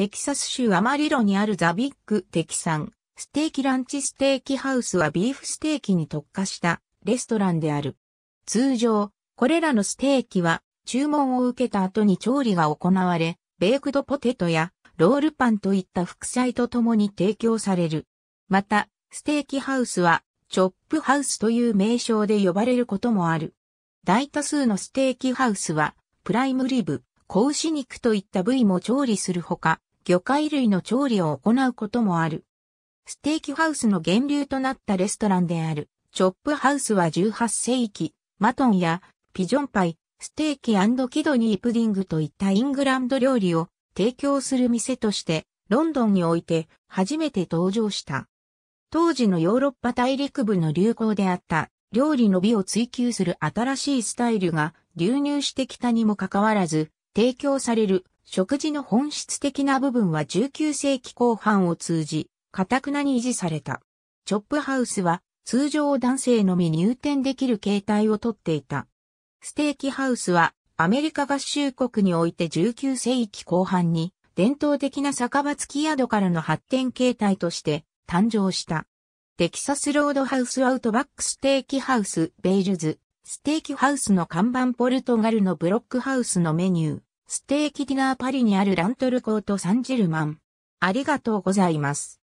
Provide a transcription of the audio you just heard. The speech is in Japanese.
テキサス州アマリロにあるザ・ビッグ・テキサン、ステーキランチステーキハウスはビーフステーキに特化したレストランである。通常、これらのステーキは注文を受けた後に調理が行われ、ベークドポテトやロールパンといった副菜とともに提供される。また、ステーキハウスはチョップハウスという名称で呼ばれることもある。大多数のステーキハウスはプライムリブ、子牛肉といった部位も調理するほか、魚介類の調理を行うこともある。ステーキハウスの源流となったレストランである、チョップハウスは18世紀、マトンやピジョンパイ、ステーキキドニープディングといったイングランド料理を提供する店として、ロンドンにおいて初めて登場した。当時のヨーロッパ大陸部の流行であった料理の美を追求する新しいスタイルが流入してきたにもかかわらず提供される食事の本質的な部分は19世紀後半を通じ、かたくなに維持された。チョップハウスは通常男性のみ入店できる形態をとっていた。ステーキハウスはアメリカ合衆国において19世紀後半に伝統的な酒場付き宿からの発展形態として誕生した。テキサスロードハウスアウトバックステーキハウスベイルズステーキハウスの看板ポルトガルのブロックハウスのメニュー。ステーキディナーパリにあるラントルコートサンジルマン。ありがとうございます。